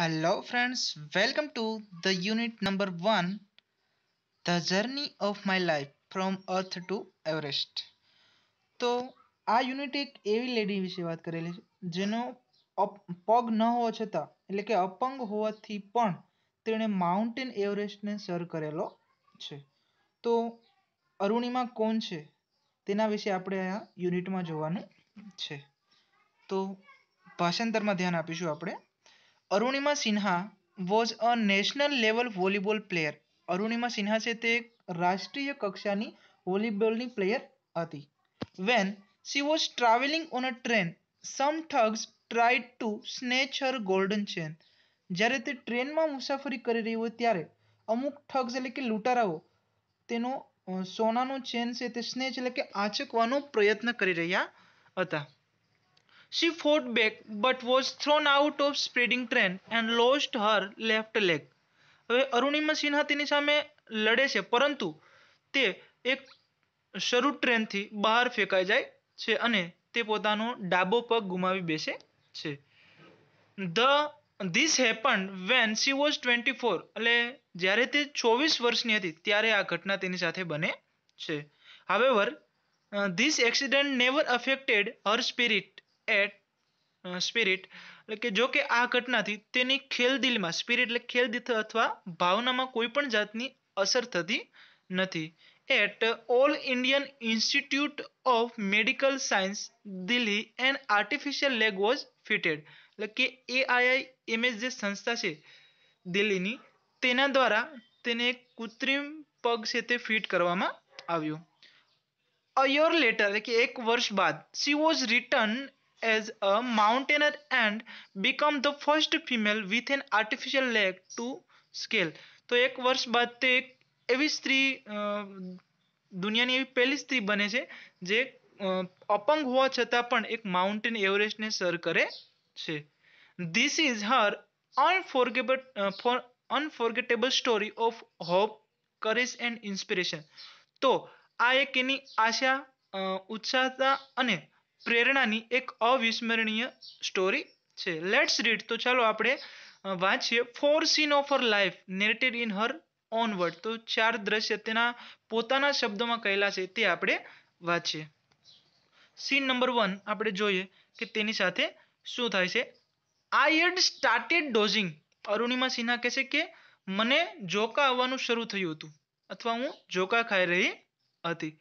Hello friends, welcome to the unit number 1 The Journey of My Life from Earth to Everest તો આ unit એક એવી lady વિશે વાત કરેલી છે જેનો પગ ન હોવા છતાં એટલે કે અપંગ હોવાથી પણ તેણે માઉન્ટેન એવરેસ્ટને સર કરેલો છે તો અરુણિમા કોણ છે તેના વિશે આપણે આ યુનિટમાં જોવાનું છે તો ભાષાંતરમાં ધ્યાન આપીશું આપણે Arunima Sinha was a national level volleyball player Arunima Sinha છે તે રાષ્ટ્રીય કક્ષાની વોલીબોલની પ્લેયર હતી when she was travelling on a train some thugs tried to snatch her golden chain જ્યારે તે ટ્રેનમાં મુસાફરી કરી રહી હોય ત્યારે અમુક ઠગ્સ એટલે કે લૂંટારાઓ તેનો સોનાનો ચેન છે તે સ્નેચ એટલે કે આચકવાનો પ્રયત્ન કરી રહ્યા હતા She fought back but was thrown out of speeding train and lost her left leg. હવે અરુણિમા સિન્હા તેની સામે લડે છે પરંતુ તે એક શરૂ ટ્રેનથી બહાર ફેંકાઈ જાય છે અને તે પોતાનો ડાબો પગ ગુમાવી બેસે છે the this happen when she was twenty four એટલે જ્યારે તે ચોવીસ વર્ષની હતી ત્યારે આ ઘટના તેની સાથે બને છે however this accident never affected her spirit at spirit uh, એટલે કે જો કે આ ઘટનાથી તેની ખેલદિલમાં સ્પિરિટ એટલે ખેલદિલ અથવા ભાવનામાં કોઈ પણ જાતની અસર થતી નથી at all Indian Institute of Medical Science Delhi and artificial leg was fitted એટલે કે એઆઈઆઈ એમએસ જે સંસ્થા છે દિલ્હીની તેના દ્વારા તેને એક કૃત્રિમ પગ છે તે ફિટ કરવામાં આવ્યું અ યર લેટર એટલે કે એક વર્ષ બાદ she was return as a mountaineer and become the first female with an artificial leg to scale તો એક વર્ષ બાદ તે એક એવી સ્ત્રી દુનિયાની એવી પહેલી સ્ત્રી બને છે જે અપંગ હોવા છતાં પણ એક માઉન્ટેન એવરેસ્ટને સર કરે છે this is her unforgettable for unforgettable story of hope courage and inspiration તો આ એક એની આશા ઉત્સાહતા અને પ્રેરણાની એક અવિસ્મરણીય સ્ટોરી છે લેટ્સ રીડ તો ચાલો આપણે વાંચીએ four scene of her life narrated in her own word તો ચાર દ્રશ્ય તેના પોતાના શબ્દોમાં કહેલા છે તે આપણે વાંચીએ સીન નંબર વન આપણે જોઈએ કે તેની સાથે શું થાય છે I had started dozing Arunima Sinha કહે છે કે મને જોકા આવવાનું શરૂ થયું હતું અથવા હું જોકા ખાઈ રહી હતી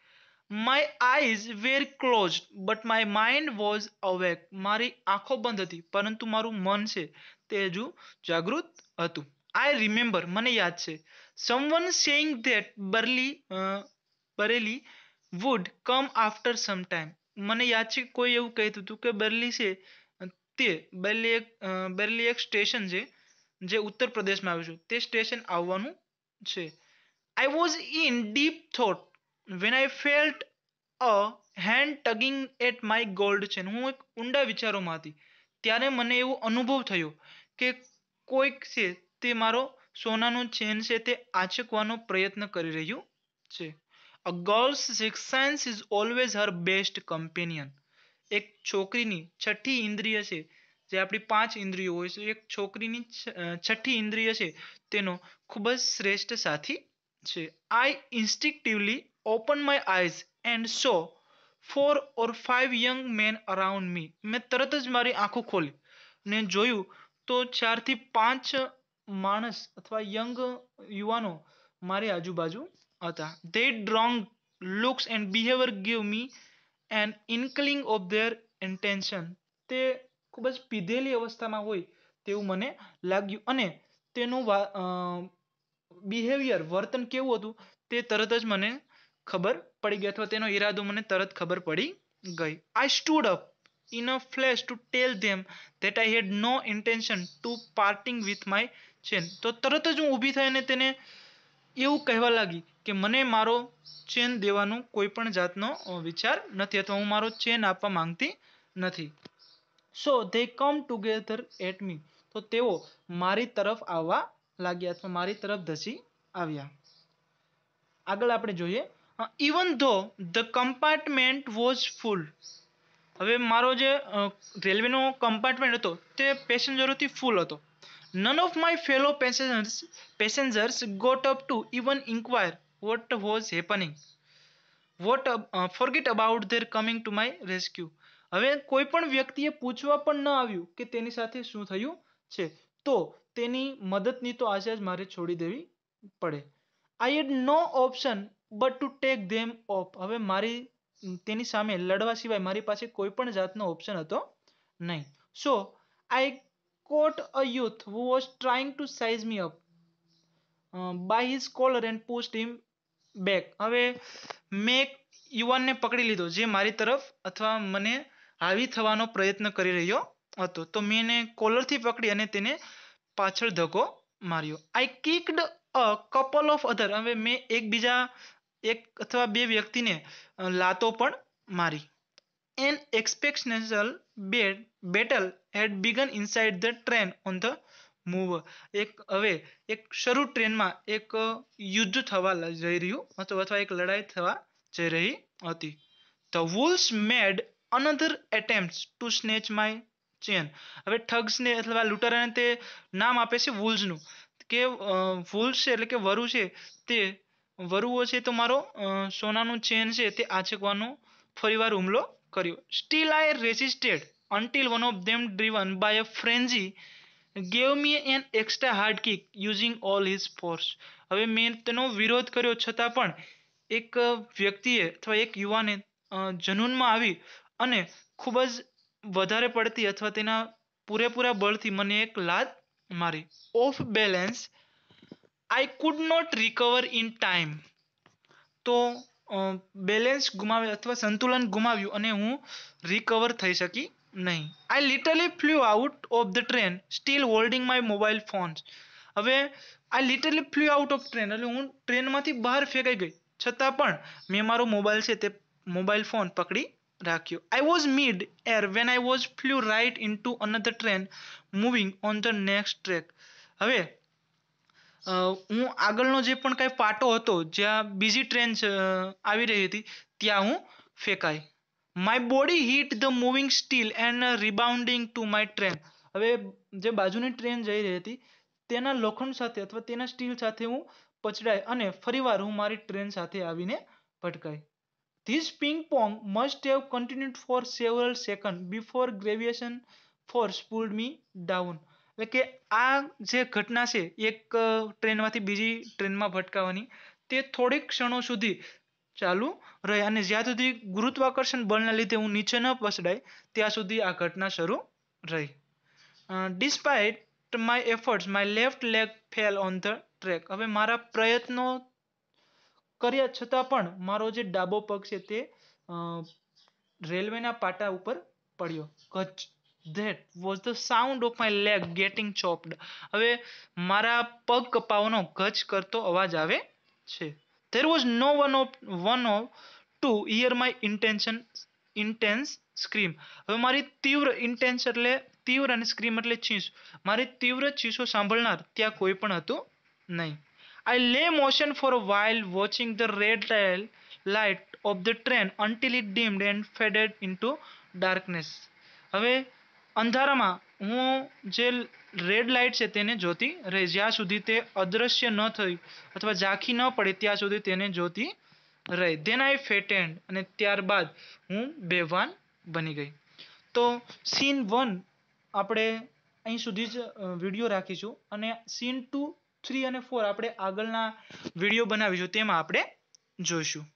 my eyes were close but my mind was awake મારી આંખો બંધ હતી પરંતુ મારું મન છે તે હજુ જાગૃત હતું આઈ રિમેમ્બર મને યાદ છે someone saying that Bareilly Bareilly would come after some time મને યાદ છે કોઈ એવું કહેતું હતું કે બર્લી છે તે બર્લી એક બર્લી એક સ્ટેશન છે જે ઉત્તર પ્રદેશમાં આવ્યું છે તે સ્ટેશન આવવાનું છે I was in deep thought when I felt a hand tugging at my gold chain હું એક ઊંડા વિચારોમાં હતી ત્યારે મને એવો અનુભવ થયો કે કોઈક છે તે મારો સોનાનો ચેન છે તે આચકવાનો પ્રયત્ન કરી રહ્યું છે a girl's sixth sense is always her best companion એક છોકરીની છઠ્ઠી ઇન્દ્રિય છે જે આપણી પાંચ ઇન્દ્રિયો હોય છે એક છોકરીની છઠ્ઠી ઇન્દ્રિય છે તેનો ખૂબ જ શ્રેષ્ઠ સાથી છે I instinctively open my eyes and saw four or five young men around me મેં તરત જ મારી આંખો ખોલી ને જોયું તો ચારથી પાંચ માણસ અથવા યંગ યુવાનો મારી આજુબાજુ હતા they drong looks and behavior gave me an inkling of their intention તે ખૂબ જ પીધેલી અવસ્થામાં હોય તેવું મને લાગ્યું અને તેનું બિહેવિયર વર્તન કેવું હતું તે તરત જ મને ખબર પડી ગઈ અથવા તેનો ઈરાદો મને તરત ખબર પડી ગઈ I stood up in a flash to tell them that I had no intention to parting with my chain તો તરત જ હું ઊભી થઈને તેને એવું કહેવા લાગી કે મને મારો ચેન દેવાનું કોઈ પણ જાતનો વિચાર નથી અથવા હું મારો ચેન આપવા માંગતી નથી so they come together at me તો તેઓ મારી તરફ આવવા લાગ્યા અથવા મારી તરફ ધસી આવ્યા આગળ આપણે જોઈએ ઇવન ધો ધ કમ્પાર્ટમેન્ટ વોઝ ફૂલ હવે મારો જે રેલવેનો કમ્પાર્ટમેન્ટ હતો તે પેસેન્જરોથી ફૂલ હતો none of my fellow passengers passengers got up to even inquire what was happening what forget about their coming to my rescue હવે કોઈ પણ વ્યક્તિએ પૂછવા પણ ન આવ્યું કે તેની સાથે શું થયું છે તો તેની મદદની તો આશા જ મારે છોડી દેવી પડે I had no option but to take them up હવે મારી તેની સામે લડવા સિવાય મારી પાસે કોઈ પણ જાતનો ઓપ્શન હતો નહીં so I caught a youth who was trying to size me up by his collar and pushed him back હવે મેં એક યુવાનને પકડી લીધો જે મારી તરફ અથવા મને હાવી થવાનો પ્રયત્ન કરી રહ્યો હતો તો મેં એને કોલરથી પકડી અને તેને પાછળ ધક્કો માર્યો આઈ કિકડ અ કપલ ઓફ અધર હવે મેં એકબીજા એક અથવા બે વ્યક્તિને લાતો પણ મારી an exceptional bad battle had began inside the train on the move એક હવે એક શરૂ ટ્રેનમાં એક યુદ્ધ થવા જઈ રહ્યું હતું અથવા એક લડાઈ થવા જઈ રહી હતી the wolves made another attempt to snatch my chain હવે ઠગ્સને અથવા લૂંટારાને તે નામ આપે છે વૂલ્સનું કે વૂલ્સ છે એટલે કે વરુ છે તે વરુઓ છે તો મારો સોનાનું ચેન છે તે આંચકવાનો ફરીવાર હુમલો કર્યો still I resisted until one of them driven by a frenzy gave me an extra hard kick using all his force હવે મેં તેનો વિરોધ કર્યો છતાં પણ એક વ્યક્તિએ અથવા એક યુવાને જનૂનમાં આવી અને ખૂબ જ વધારે પડતી અથવા તેના પૂરેપૂરા બળથી મને એક લાત મારી off balance I could not recover in time તો બેલેન્સ ગુમાવે અથવા સંતુલન ગુમાવ્યું અને હું રિકવર થઈ શકી નહીં I literally flew out of the train still holding my mobile phones હવે I literally flew out of train એટલે હું ટ્રેનમાંથી બહાર ફેંકાઈ ગઈ છતાં પણ મેં મારો મોબાઈલ છે તે મોબાઈલ ફોન પકડી રાખ્યો I was mid air when I was flew right into another train moving on the next track હવે હું આગળનો જે પણ કાંઈ પાટો હતો જ્યાં બીજી ટ્રેન આવી રહી હતી ત્યાં હું ફેંકાઈ my body hit the moving steel and rebounding to my train હવે જે બાજુની ટ્રેન જઈ રહી હતી તેના લોખંડ સાથે અથવા તેના સ્ટીલ સાથે હું પછડાઈ અને ફરીવાર હું મારી ટ્રેન સાથે આવીને ભટકાઈ This ping pong must have continued for several seconds before gravitation force pulled me down. એટલે કે આ જે ઘટના છે એક ટ્રેનમાંથી બીજી ટ્રેનમાં ભટકાવાની તે થોડીક ક્ષણો સુધી ચાલુ રહે અને જ્યાં સુધી ગુરુત્વાકર્ષણ બળના લીધે હું નીચે ન પસડાય ત્યાં સુધી આ ઘટના શરૂ રહી despite my efforts my left leg fell on the track હવે મારા પ્રયત્નો કર્યા છતાં પણ મારો જે ડાબો પગ છે તે રેલવેના પાટા ઉપર પડ્યો crunch that was the sound of my leg getting chopped હવે મારા પગ કપાવનો ગચ કરતો અવાજ આવે છે there was no one of one of to hear my intention intense scream હવે મારી તીવ્ર ઇન્ટેન્સ એટલે તીવ્ર અને સ્ક્રીમ એટલે ચીસ મારી તીવ્ર ચીસો સાંભળનાર ત્યાં કોઈ પણ હતું નહીં I lay motion for a while watching the red tail light of the train until it dimmed and faded into darkness હવે અંધારામાં હું જે રેડ લાઇટ છે તેને જોતી રહી જ્યાં સુધી તે અદૃશ્ય ન થઈ અથવા ઝાંખી ન પડે ત્યાં સુધી તેને જોતી રહી ધેન આઈ ફેટેન્ડ અને ત્યારબાદ હું બેવાન બની ગઈ તો સીન વન આપણે અહીં સુધી જ વિડીયો રાખીશું અને સીન ટુ થ્રી અને ફોર આપણે આગળના વિડિયો બનાવીશું તેમાં આપણે જોઈશું